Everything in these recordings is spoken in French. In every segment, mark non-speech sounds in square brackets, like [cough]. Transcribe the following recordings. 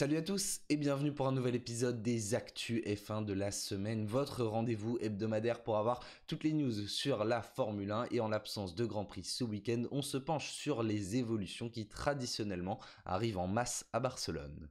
Salut à tous et bienvenue pour un nouvel épisode des Actu F1 de la semaine, votre rendez-vous hebdomadaire pour avoir toutes les news sur la Formule 1 et en l'absence de Grand Prix ce week-end, on se penche sur les évolutions qui traditionnellement arrivent en masse à Barcelone.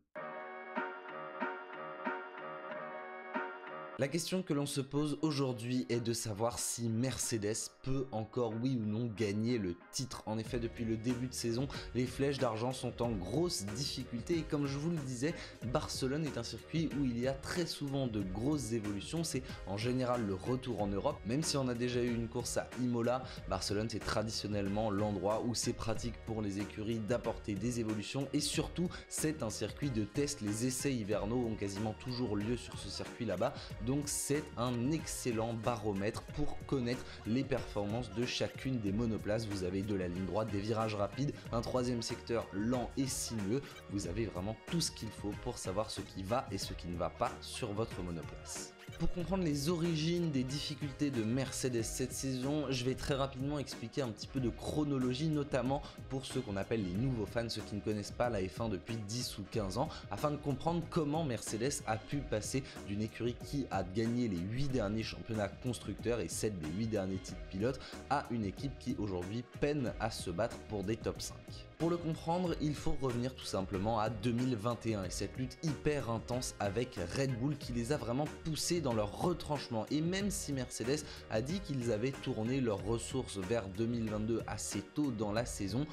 La question que l'on se pose aujourd'hui est de savoir si Mercedes peut encore oui ou non gagner le titre. En effet, depuis le début de saison, les flèches d'argent sont en grosse difficulté et comme je vous le disais, Barcelone est un circuit où il y a très souvent de grosses évolutions, c'est en général le retour en Europe, même si on a déjà eu une course à Imola, Barcelone c'est traditionnellement l'endroit où c'est pratique pour les écuries d'apporter des évolutions et surtout c'est un circuit de test, les essais hivernaux ont quasiment toujours lieu sur ce circuit là-bas, donc c'est un excellent baromètre pour connaître les performances de chacune des monoplaces. Vous avez de la ligne droite, des virages rapides, un troisième secteur lent et sinueux. Vous avez vraiment tout ce qu'il faut pour savoir ce qui va et ce qui ne va pas sur votre monoplace. Pour comprendre les origines des difficultés de Mercedes cette saison, je vais très rapidement expliquer un petit peu de chronologie, notamment pour ceux qu'on appelle les nouveaux fans, ceux qui ne connaissent pas la F1 depuis 10 ou 15 ans, afin de comprendre comment Mercedes a pu passer d'une écurie qui a gagné les 8 derniers championnats constructeurs et 7 des 8 derniers titres pilotes à une équipe qui aujourd'hui peine à se battre pour des top 5. Pour le comprendre, il faut revenir tout simplement à 2021 et cette lutte hyper intense avec Red Bull qui les a vraiment poussés dans leur retranchement. Et même si Mercedes a dit qu'ils avaient tourné leurs ressources vers 2022 assez tôt dans la saison,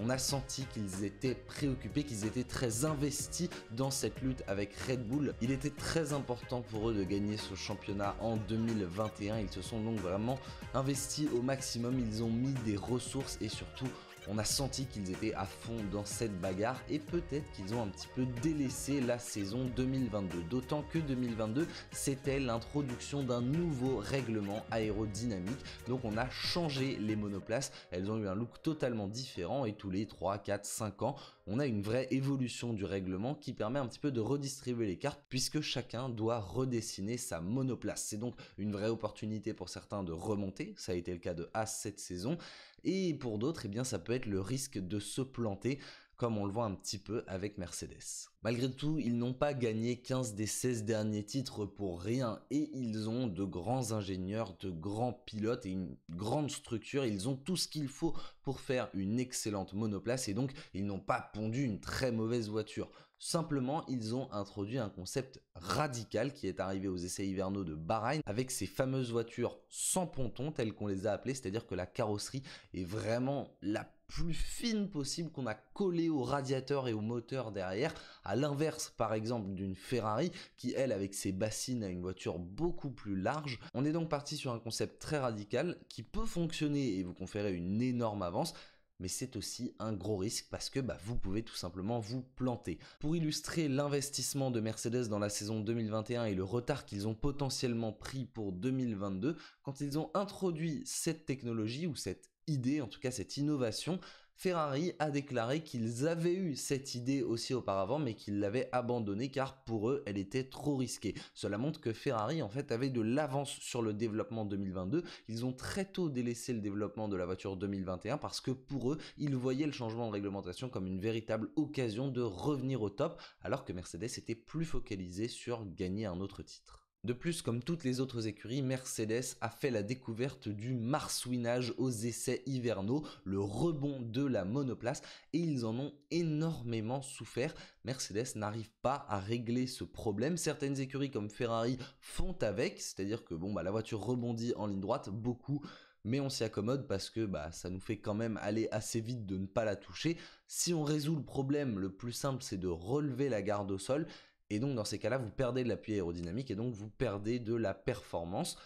on a senti qu'ils étaient préoccupés, qu'ils étaient très investis dans cette lutte avec Red Bull. Il était très important pour eux de gagner ce championnat en 2021. Ils se sont donc vraiment investis au maximum, ils ont mis des ressources et surtout on a senti qu'ils étaient à fond dans cette bagarre et peut-être qu'ils ont un petit peu délaissé la saison 2022. D'autant que 2022, c'était l'introduction d'un nouveau règlement aérodynamique. Donc on a changé les monoplaces. Elles ont eu un look totalement différent et tous les 3, 4, 5 ans, on a une vraie évolution du règlement qui permet un petit peu de redistribuer les cartes puisque chacun doit redessiner sa monoplace. C'est donc une vraie opportunité pour certains de remonter, ça a été le cas de A cette saison, et pour d'autres, eh bien ça peut être le risque de se planter comme on le voit un petit peu avec Mercedes. Malgré tout, ils n'ont pas gagné 15 des 16 derniers titres pour rien et ils ont de grands ingénieurs, de grands pilotes et une grande structure. Ils ont tout ce qu'il faut pour faire une excellente monoplace et donc ils n'ont pas pondu une très mauvaise voiture. Simplement, ils ont introduit un concept radical qui est arrivé aux essais hivernaux de Bahreïn avec ces fameuses voitures sans ponton telles qu'on les a appelées, c'est-à-dire que la carrosserie est vraiment la plus fine possible qu'on a collé au radiateur et au moteur derrière, à l'inverse par exemple d'une Ferrari qui elle avec ses bassines a une voiture beaucoup plus large. On est donc parti sur un concept très radical qui peut fonctionner et vous conférer une énorme avance, mais c'est aussi un gros risque parce que bah, vous pouvez tout simplement vous planter. Pour illustrer l'investissement de Mercedes dans la saison 2021 et le retard qu'ils ont potentiellement pris pour 2022, quand ils ont introduit cette technologie ou cette idée, en tout cas cette innovation, Ferrari a déclaré qu'ils avaient eu cette idée aussi auparavant mais qu'ils l'avaient abandonnée car pour eux elle était trop risquée. Cela montre que Ferrari en fait avait de l'avance sur le développement 2022. Ils ont très tôt délaissé le développement de la voiture 2021 parce que pour eux ils voyaient le changement de réglementation comme une véritable occasion de revenir au top alors que Mercedes était plus focalisé sur gagner un autre titre. De plus, comme toutes les autres écuries, Mercedes a fait la découverte du marsouinage aux essais hivernaux, le rebond de la monoplace, et ils en ont énormément souffert. Mercedes n'arrive pas à régler ce problème. Certaines écuries comme Ferrari font avec, c'est-à-dire que bon, bah, la voiture rebondit en ligne droite, beaucoup mais on s'y accommode parce que bah, ça nous fait quand même aller assez vite de ne pas la toucher. Si on résout le problème, le plus simple c'est de relever la garde au sol et donc dans ces cas-là, vous perdez de l'appui aérodynamique et donc vous perdez de la performance.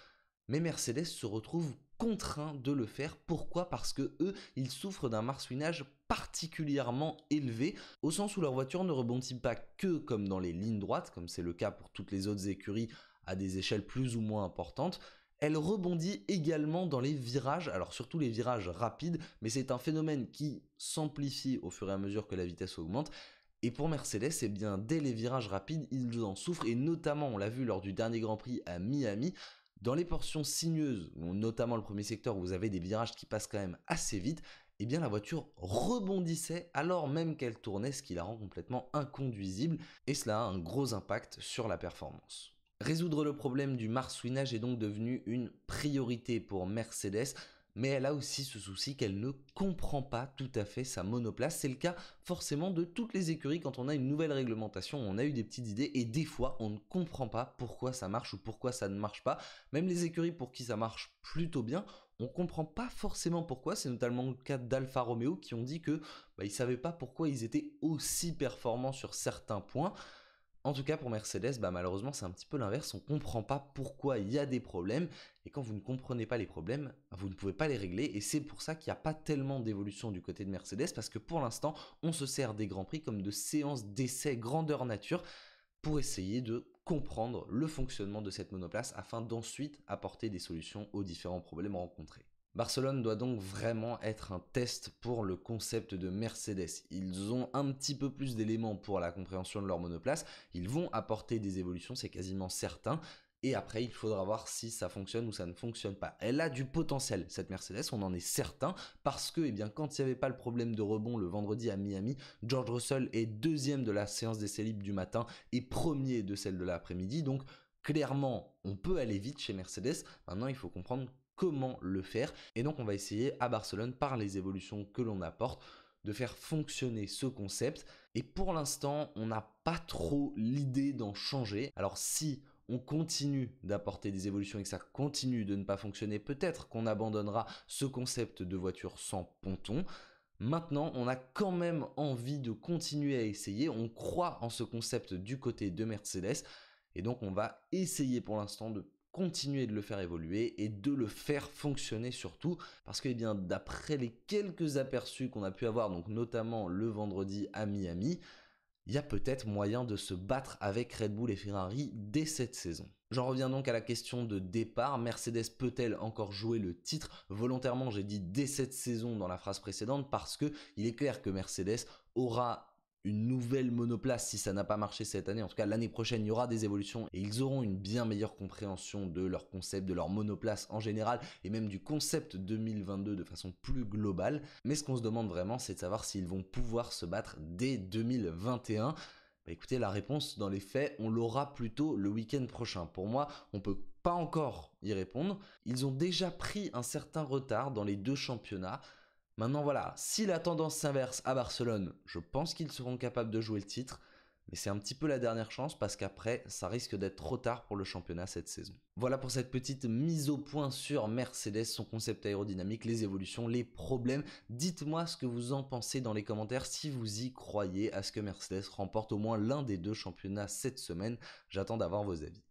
Mais Mercedes se retrouve contraint de le faire. Pourquoi Parce que eux, ils souffrent d'un marsouinage particulièrement élevé, au sens où leur voiture ne rebondit pas que comme dans les lignes droites, comme c'est le cas pour toutes les autres écuries à des échelles plus ou moins importantes, elle rebondit également dans les virages, alors surtout les virages rapides, mais c'est un phénomène qui s'amplifie au fur et à mesure que la vitesse augmente, et pour Mercedes, eh bien, dès les virages rapides, ils en souffrent, et notamment, on l'a vu lors du dernier Grand Prix à Miami, dans les portions sinueuses, notamment le premier secteur où vous avez des virages qui passent quand même assez vite, eh bien la voiture rebondissait alors même qu'elle tournait, ce qui la rend complètement inconduisible, et cela a un gros impact sur la performance. Résoudre le problème du marsouinage est donc devenu une priorité pour Mercedes, mais elle a aussi ce souci qu'elle ne comprend pas tout à fait sa monoplace. C'est le cas forcément de toutes les écuries quand on a une nouvelle réglementation, on a eu des petites idées et des fois on ne comprend pas pourquoi ça marche ou pourquoi ça ne marche pas. Même les écuries pour qui ça marche plutôt bien, on comprend pas forcément pourquoi, c'est notamment le cas d'Alfa Romeo qui ont dit que bah, ils savaient pas pourquoi ils étaient aussi performants sur certains points. En tout cas, pour Mercedes, bah, malheureusement, c'est un petit peu l'inverse. On comprend pas pourquoi il y a des problèmes. Et quand vous ne comprenez pas les problèmes, vous ne pouvez pas les régler. Et c'est pour ça qu'il n'y a pas tellement d'évolution du côté de Mercedes, parce que pour l'instant, on se sert des Grands Prix comme de séances d'essai grandeur nature pour essayer de comprendre le fonctionnement de cette monoplace afin d'ensuite apporter des solutions aux différents problèmes rencontrés. Barcelone doit donc vraiment être un test pour le concept de Mercedes. Ils ont un petit peu plus d'éléments pour la compréhension de leur monoplace, ils vont apporter des évolutions, c'est quasiment certain, et après, il faudra voir si ça fonctionne ou ça ne fonctionne pas. Elle a du potentiel, cette Mercedes, on en est certain, parce que, eh bien, quand il n'y avait pas le problème de rebond le vendredi à Miami, George Russell est deuxième de la séance des libre du matin et premier de celle de l'après-midi. Donc, clairement, on peut aller vite chez Mercedes. Maintenant, il faut comprendre comment le faire. Et donc on va essayer à Barcelone, par les évolutions que l'on apporte, de faire fonctionner ce concept. Et pour l'instant, on n'a pas trop l'idée d'en changer. Alors si on continue d'apporter des évolutions et que ça continue de ne pas fonctionner, peut-être qu'on abandonnera ce concept de voiture sans ponton. Maintenant, on a quand même envie de continuer à essayer. On croit en ce concept du côté de Mercedes. Et donc, on va essayer pour l'instant de continuer de le faire évoluer et de le faire fonctionner surtout parce que eh bien d'après les quelques aperçus qu'on a pu avoir donc notamment le vendredi à Miami il y a peut-être moyen de se battre avec Red Bull et Ferrari dès cette saison. J'en reviens donc à la question de départ. Mercedes peut-elle encore jouer le titre Volontairement, j'ai dit dès cette saison dans la phrase précédente parce que il est clair que Mercedes aura une nouvelle monoplace si ça n'a pas marché cette année. En tout cas, l'année prochaine, il y aura des évolutions et ils auront une bien meilleure compréhension de leur concept, de leur monoplace en général et même du concept 2022 de façon plus globale. Mais ce qu'on se demande vraiment, c'est de savoir s'ils vont pouvoir se battre dès 2021. Bah écoutez, la réponse, dans les faits, on l'aura plutôt le week-end prochain. Pour moi, on peut pas encore y répondre. Ils ont déjà pris un certain retard dans les deux championnats. Maintenant voilà, si la tendance s'inverse à Barcelone, je pense qu'ils seront capables de jouer le titre, mais c'est un petit peu la dernière chance parce qu'après, ça risque d'être trop tard pour le championnat cette saison. Voilà pour cette petite mise au point sur Mercedes, son concept aérodynamique, les évolutions, les problèmes. Dites-moi ce que vous en pensez dans les commentaires si vous y croyez à ce que Mercedes remporte au moins l'un des deux championnats cette semaine. J'attends d'avoir vos avis.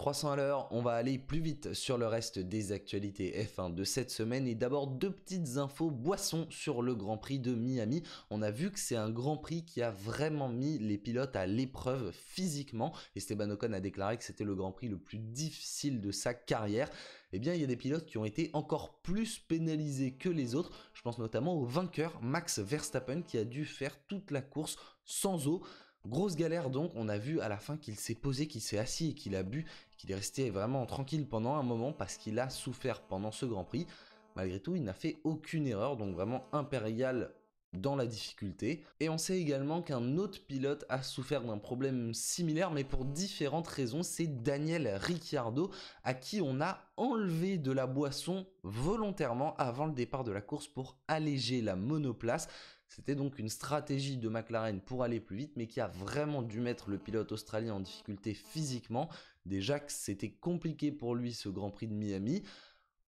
300 à l'heure, on va aller plus vite sur le reste des actualités F1 de cette semaine et d'abord deux petites infos boissons sur le Grand Prix de Miami. On a vu que c'est un Grand Prix qui a vraiment mis les pilotes à l'épreuve physiquement. Esteban Ocon a déclaré que c'était le Grand Prix le plus difficile de sa carrière. Eh bien, il y a des pilotes qui ont été encore plus pénalisés que les autres. Je pense notamment au vainqueur Max Verstappen qui a dû faire toute la course sans eau. Grosse galère donc, on a vu à la fin qu'il s'est posé, qu'il s'est assis et qu'il a bu il est resté vraiment tranquille pendant un moment parce qu'il a souffert pendant ce Grand Prix. Malgré tout, il n'a fait aucune erreur, donc vraiment impérial dans la difficulté. Et on sait également qu'un autre pilote a souffert d'un problème similaire, mais pour différentes raisons, c'est Daniel Ricciardo, à qui on a enlevé de la boisson volontairement avant le départ de la course pour alléger la monoplace. C'était donc une stratégie de McLaren pour aller plus vite, mais qui a vraiment dû mettre le pilote australien en difficulté physiquement. Déjà que c'était compliqué pour lui ce Grand Prix de Miami.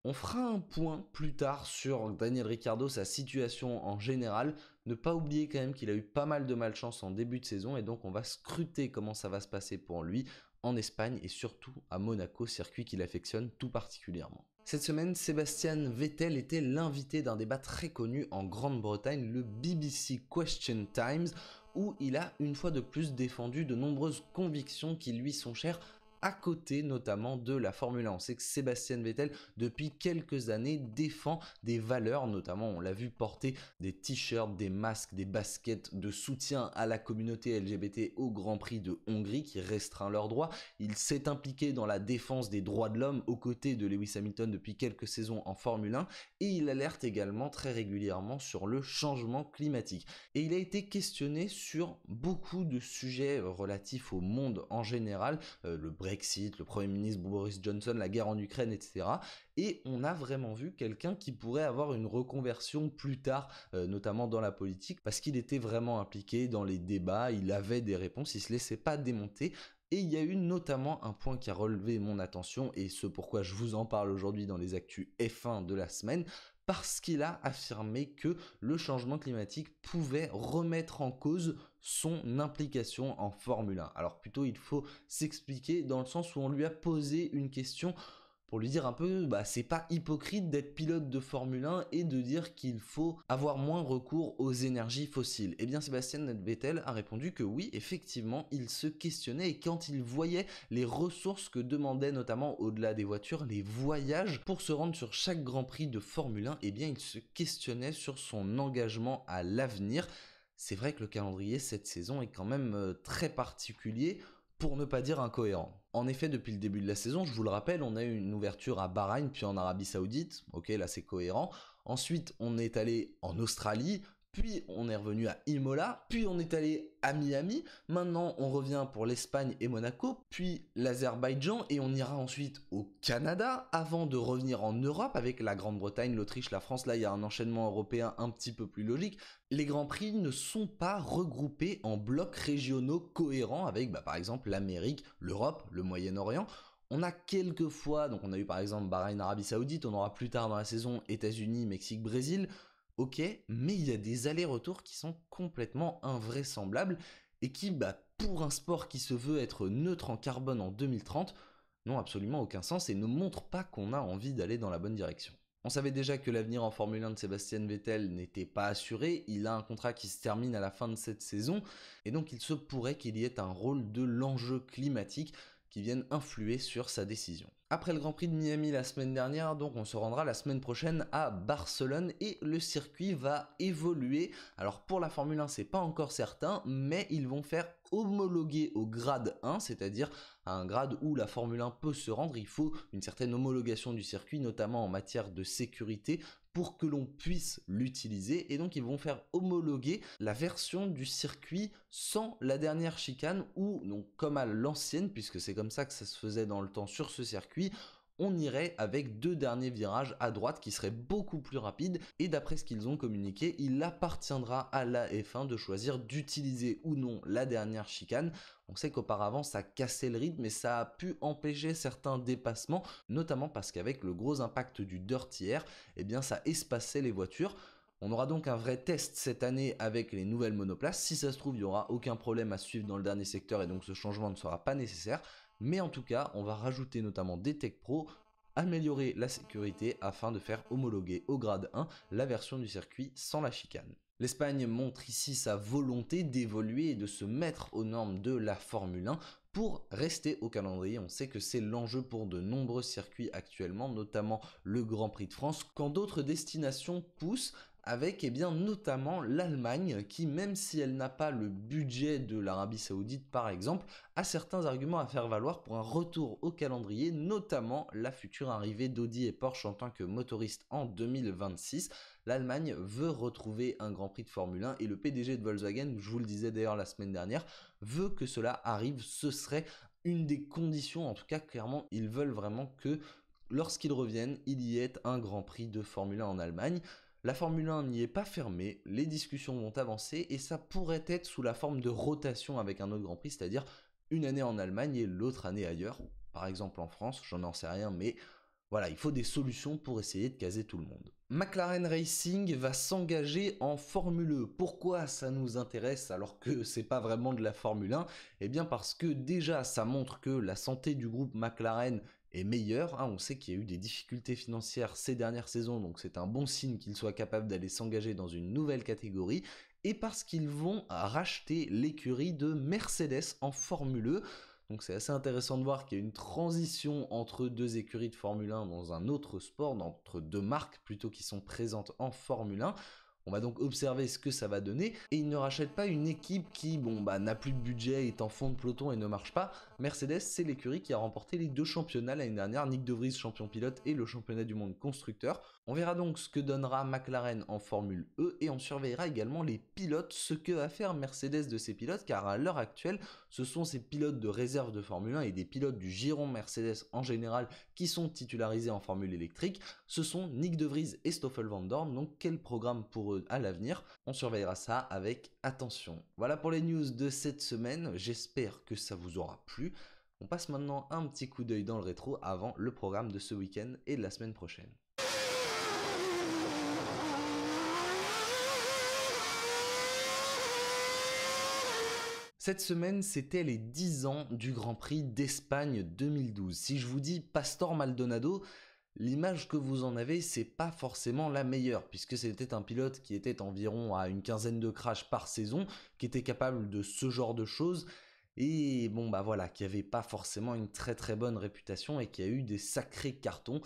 On fera un point plus tard sur Daniel Ricciardo, sa situation en général. Ne pas oublier quand même qu'il a eu pas mal de malchance en début de saison et donc on va scruter comment ça va se passer pour lui en Espagne et surtout à Monaco, circuit qu'il affectionne tout particulièrement. Cette semaine, Sébastien Vettel était l'invité d'un débat très connu en Grande-Bretagne, le BBC Question Times, où il a une fois de plus défendu de nombreuses convictions qui lui sont chères, à côté notamment de la Formule 1. On sait que Sébastien Vettel, depuis quelques années, défend des valeurs, notamment on l'a vu porter des t-shirts, des masques, des baskets de soutien à la communauté LGBT au Grand Prix de Hongrie qui restreint leurs droits. Il s'est impliqué dans la défense des droits de l'homme aux côtés de Lewis Hamilton depuis quelques saisons en Formule 1 et il alerte également très régulièrement sur le changement climatique. Et il a été questionné sur beaucoup de sujets relatifs au monde en général, euh, le Brexit, le Premier ministre Boris Johnson, la guerre en Ukraine, etc. Et on a vraiment vu quelqu'un qui pourrait avoir une reconversion plus tard, euh, notamment dans la politique, parce qu'il était vraiment impliqué dans les débats, il avait des réponses, il se laissait pas démonter, et il y a eu notamment un point qui a relevé mon attention et ce pourquoi je vous en parle aujourd'hui dans les actus F1 de la semaine, parce qu'il a affirmé que le changement climatique pouvait remettre en cause son implication en Formule 1. Alors plutôt il faut s'expliquer dans le sens où on lui a posé une question pour lui dire un peu, bah, c'est pas hypocrite d'être pilote de Formule 1 et de dire qu'il faut avoir moins recours aux énergies fossiles. Eh bien, Sébastien Vettel a répondu que oui, effectivement, il se questionnait et quand il voyait les ressources que demandaient notamment au-delà des voitures, les voyages pour se rendre sur chaque Grand Prix de Formule 1, et eh bien, il se questionnait sur son engagement à l'avenir. C'est vrai que le calendrier cette saison est quand même euh, très particulier pour ne pas dire incohérent. En effet, depuis le début de la saison, je vous le rappelle, on a eu une ouverture à Bahreïn puis en Arabie Saoudite. Ok, là c'est cohérent. Ensuite, on est allé en Australie, puis on est revenu à Imola, puis on est allé à Miami, maintenant on revient pour l'Espagne et Monaco, puis l'Azerbaïdjan et on ira ensuite au Canada avant de revenir en Europe avec la Grande-Bretagne, l'Autriche, la France. Là il y a un enchaînement européen un petit peu plus logique. Les Grands Prix ne sont pas regroupés en blocs régionaux cohérents avec bah, par exemple l'Amérique, l'Europe, le Moyen-Orient. On a quelques fois, donc on a eu par exemple Bahreïn, Arabie Saoudite, on aura plus tard dans la saison États-Unis, Mexique, Brésil ok, mais il y a des allers-retours qui sont complètement invraisemblables et qui, bah, pour un sport qui se veut être neutre en carbone en 2030, n'ont absolument aucun sens et ne montrent pas qu'on a envie d'aller dans la bonne direction. On savait déjà que l'avenir en Formule 1 de Sébastien Vettel n'était pas assuré, il a un contrat qui se termine à la fin de cette saison, et donc il se pourrait qu'il y ait un rôle de l'enjeu climatique qui vienne influer sur sa décision après le Grand Prix de Miami la semaine dernière, donc on se rendra la semaine prochaine à Barcelone et le circuit va évoluer. Alors pour la Formule 1, c'est pas encore certain, mais ils vont faire homologuer au grade 1, c'est-à-dire à un grade où la Formule 1 peut se rendre. Il faut une certaine homologation du circuit, notamment en matière de sécurité, pour que l'on puisse l'utiliser et donc ils vont faire homologuer la version du circuit sans la dernière chicane ou donc comme à l'ancienne puisque c'est comme ça que ça se faisait dans le temps sur ce circuit on irait avec deux derniers virages à droite qui seraient beaucoup plus rapides et d'après ce qu'ils ont communiqué, il appartiendra à la F1 de choisir d'utiliser ou non la dernière chicane. On sait qu'auparavant ça cassait le rythme et ça a pu empêcher certains dépassements, notamment parce qu'avec le gros impact du dirty air, eh bien ça espaçait les voitures. On aura donc un vrai test cette année avec les nouvelles monoplaces. Si ça se trouve, il n'y aura aucun problème à suivre dans le dernier secteur et donc ce changement ne sera pas nécessaire. Mais en tout cas, on va rajouter notamment des Tech Pro, améliorer la sécurité afin de faire homologuer au grade 1 la version du circuit sans la chicane. L'Espagne montre ici sa volonté d'évoluer et de se mettre aux normes de la Formule 1 pour rester au calendrier. On sait que c'est l'enjeu pour de nombreux circuits actuellement, notamment le Grand Prix de France, quand d'autres destinations poussent avec et eh bien, notamment l'Allemagne qui, même si elle n'a pas le budget de l'Arabie saoudite par exemple, a certains arguments à faire valoir pour un retour au calendrier, notamment la future arrivée d'Audi et Porsche en tant que motoriste en 2026. L'Allemagne veut retrouver un Grand Prix de Formule 1 et le PDG de Volkswagen, je vous le disais d'ailleurs la semaine dernière, veut que cela arrive. Ce serait une des conditions, en tout cas clairement, ils veulent vraiment que lorsqu'ils reviennent, il y ait un Grand Prix de Formule 1 en Allemagne. La Formule 1 n'y est pas fermée, les discussions vont avancer et ça pourrait être sous la forme de rotation avec un autre Grand Prix, c'est-à-dire une année en Allemagne et l'autre année ailleurs, par exemple en France, j'en en sais rien, mais voilà, il faut des solutions pour essayer de caser tout le monde. McLaren Racing va s'engager en Formule E. Pourquoi ça nous intéresse alors que c'est pas vraiment de la Formule 1 Eh bien parce que déjà ça montre que la santé du groupe McLaren est meilleur. Hein. on sait qu'il y a eu des difficultés financières ces dernières saisons, donc c'est un bon signe qu'ils soient capables d'aller s'engager dans une nouvelle catégorie. Et parce qu'ils vont racheter l'écurie de Mercedes en Formule 1. E. Donc c'est assez intéressant de voir qu'il y a une transition entre deux écuries de Formule 1 dans un autre sport, entre deux marques plutôt qui sont présentes en Formule 1. On va donc observer ce que ça va donner et ils ne rachètent pas une équipe qui bon bah n'a plus de budget est en fond de peloton et ne marche pas, Mercedes, c'est l'écurie qui a remporté les deux championnats l'année dernière, Nick De Vries champion pilote et le championnat du monde constructeur. On verra donc ce que donnera McLaren en Formule E et on surveillera également les pilotes, ce que va faire Mercedes de ses pilotes car à l'heure actuelle, ce sont ces pilotes de réserve de Formule 1 et des pilotes du giron Mercedes en général qui sont titularisés en Formule électrique. Ce sont Nick De Vries et Stoffel Van Dorn, donc quel programme pour eux à l'avenir On surveillera ça avec attention. Voilà pour les news de cette semaine, j'espère que ça vous aura plu. On passe maintenant un petit coup d'œil dans le rétro avant le programme de ce week-end et de la semaine prochaine. Cette semaine, c'était les 10 ans du Grand Prix d'Espagne 2012. Si je vous dis Pastor Maldonado, l'image que vous en avez, c'est pas forcément la meilleure, puisque c'était un pilote qui était environ à une quinzaine de crashs par saison, qui était capable de ce genre de choses, et bon, bah voilà, qui avait pas forcément une très très bonne réputation et qui a eu des sacrés cartons.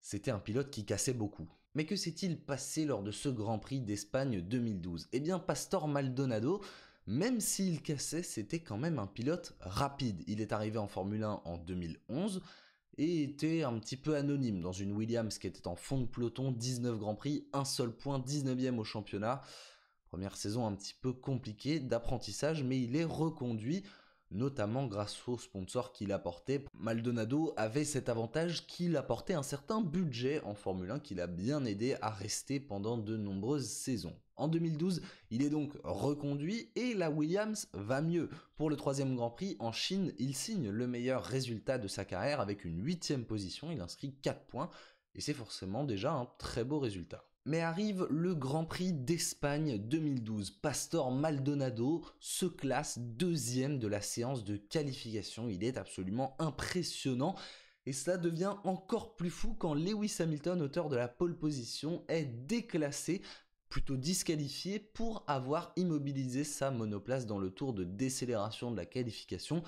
C'était un pilote qui cassait beaucoup. Mais que s'est-il passé lors de ce Grand Prix d'Espagne 2012 Eh bien, Pastor Maldonado, même s'il cassait, c'était quand même un pilote rapide. Il est arrivé en Formule 1 en 2011 et était un petit peu anonyme dans une Williams qui était en fond de peloton, 19 Grands Prix, un seul point, 19ème au championnat. Première saison un petit peu compliquée d'apprentissage, mais il est reconduit notamment grâce aux sponsors qu'il apportait. Maldonado avait cet avantage qu'il apportait un certain budget en Formule 1 qu'il a bien aidé à rester pendant de nombreuses saisons. En 2012, il est donc reconduit et la Williams va mieux. Pour le troisième Grand Prix en Chine, il signe le meilleur résultat de sa carrière avec une huitième position, il inscrit 4 points et c'est forcément déjà un très beau résultat. Mais arrive le Grand Prix d'Espagne 2012. Pastor Maldonado se classe deuxième de la séance de qualification. Il est absolument impressionnant. Et cela devient encore plus fou quand Lewis Hamilton, auteur de la pole position, est déclassé, plutôt disqualifié, pour avoir immobilisé sa monoplace dans le tour de décélération de la qualification.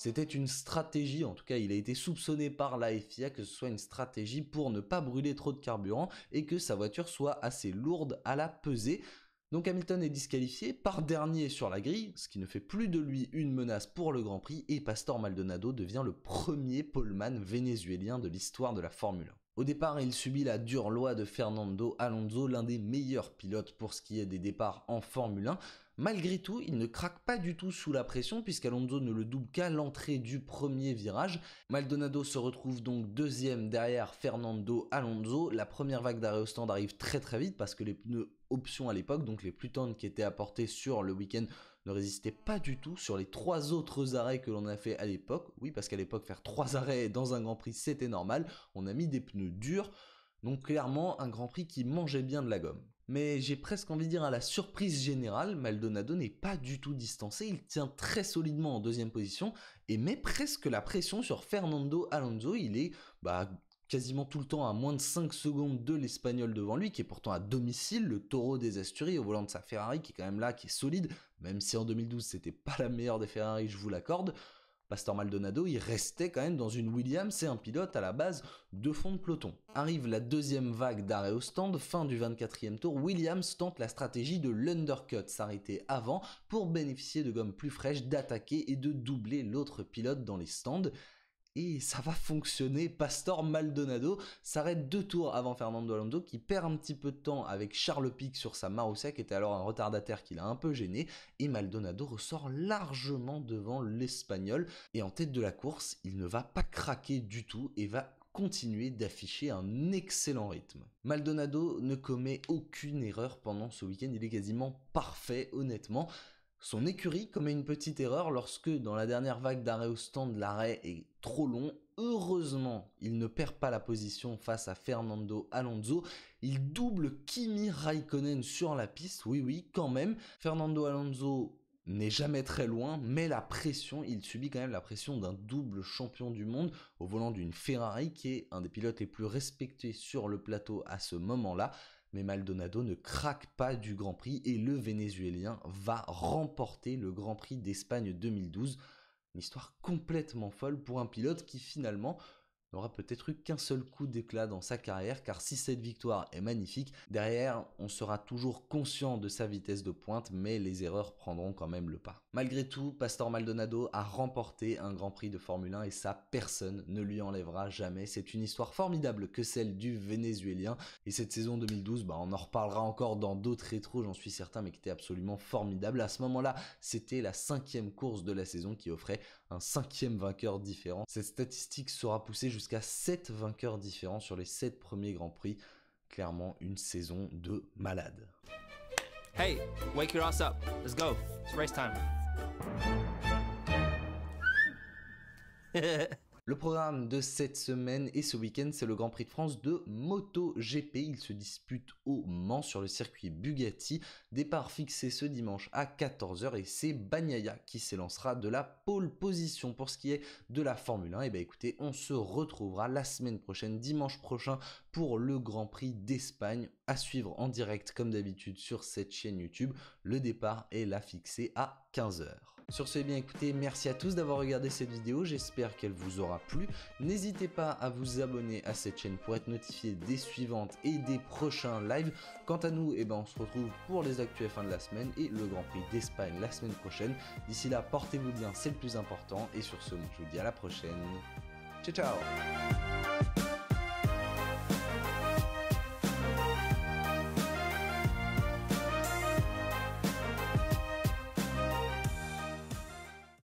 C'était une stratégie, en tout cas il a été soupçonné par la FIA que ce soit une stratégie pour ne pas brûler trop de carburant et que sa voiture soit assez lourde à la peser. Donc Hamilton est disqualifié par dernier sur la grille, ce qui ne fait plus de lui une menace pour le Grand Prix, et Pastor Maldonado devient le premier poleman vénézuélien de l'histoire de la Formule 1. Au départ, il subit la dure loi de Fernando Alonso, l'un des meilleurs pilotes pour ce qui est des départs en Formule 1, Malgré tout, il ne craque pas du tout sous la pression puisqu'Alonso ne le double qu'à l'entrée du premier virage. Maldonado se retrouve donc deuxième derrière Fernando Alonso. La première vague d'arrêt au stand arrive très très vite parce que les pneus options à l'époque, donc les plus tendres qui étaient apportés sur le week-end, ne résistaient pas du tout sur les trois autres arrêts que l'on a fait à l'époque. Oui, parce qu'à l'époque, faire trois arrêts dans un Grand Prix, c'était normal. On a mis des pneus durs. Donc clairement, un Grand Prix qui mangeait bien de la gomme mais j'ai presque envie de dire à la surprise générale, Maldonado n'est pas du tout distancé, il tient très solidement en deuxième position et met presque la pression sur Fernando Alonso, il est bah, quasiment tout le temps à moins de 5 secondes de l'Espagnol devant lui, qui est pourtant à domicile, le taureau des Asturies au volant de sa Ferrari, qui est quand même là, qui est solide, même si en 2012 c'était pas la meilleure des Ferrari, je vous l'accorde. Pastor Maldonado, il restait quand même dans une Williams, c'est un pilote à la base de fond de peloton. Arrive la deuxième vague d'arrêt au stand, fin du 24e tour, Williams tente la stratégie de l'undercut, s'arrêter avant pour bénéficier de gommes plus fraîches, d'attaquer et de doubler l'autre pilote dans les stands et ça va fonctionner. Pastor Maldonado s'arrête deux tours avant Fernando Alonso qui perd un petit peu de temps avec Charles Pic sur sa Maroussac, qui était alors un retardataire qui l'a un peu gêné et Maldonado ressort largement devant l'Espagnol et en tête de la course il ne va pas craquer du tout et va continuer d'afficher un excellent rythme. Maldonado ne commet aucune erreur pendant ce week-end, il est quasiment parfait honnêtement. Son écurie commet une petite erreur lorsque, dans la dernière vague d'arrêt au stand, l'arrêt est trop long. Heureusement, il ne perd pas la position face à Fernando Alonso. Il double Kimi Raikkonen sur la piste, oui oui, quand même. Fernando Alonso n'est jamais très loin, mais la pression, il subit quand même la pression d'un double champion du monde au volant d'une Ferrari qui est un des pilotes les plus respectés sur le plateau à ce moment-là mais Maldonado ne craque pas du Grand Prix et le Vénézuélien va remporter le Grand Prix d'Espagne 2012. Une histoire complètement folle pour un pilote qui finalement n'aura peut-être eu qu'un seul coup d'éclat dans sa carrière, car si cette victoire est magnifique, derrière on sera toujours conscient de sa vitesse de pointe, mais les erreurs prendront quand même le pas. Malgré tout, Pastor Maldonado a remporté un Grand Prix de Formule 1 et ça personne ne lui enlèvera jamais. C'est une histoire formidable que celle du Vénézuélien, et cette saison 2012, bah, on en reparlera encore dans d'autres rétros, j'en suis certain, mais qui était absolument formidable. À ce moment-là, c'était la cinquième course de la saison qui offrait un cinquième vainqueur différent. Cette statistique sera poussée jusqu'à 7 vainqueurs différents sur les 7 premiers Grands Prix. Clairement une saison de malade. Hey, wake your ass up. Let's go. It's race time. [laughs] Le programme de cette semaine et ce week-end, c'est le Grand Prix de France de MotoGP. Il se dispute au Mans sur le circuit Bugatti. Départ fixé ce dimanche à 14h et c'est Bagnaia qui s'élancera de la pole position pour ce qui est de la Formule 1. Et eh bien écoutez, on se retrouvera la semaine prochaine, dimanche prochain, pour le Grand Prix d'Espagne à suivre en direct comme d'habitude sur cette chaîne YouTube. Le départ est là fixé à 15h. Sur ce, eh bien écoutez, merci à tous d'avoir regardé cette vidéo, j'espère qu'elle vous aura plu. N'hésitez pas à vous abonner à cette chaîne pour être notifié des suivantes et des prochains lives. Quant à nous, eh ben, on se retrouve pour les actuelles fin de la semaine et le Grand Prix d'Espagne la semaine prochaine. D'ici là, portez-vous bien, c'est le plus important. Et sur ce, je vous dis à la prochaine. Ciao, ciao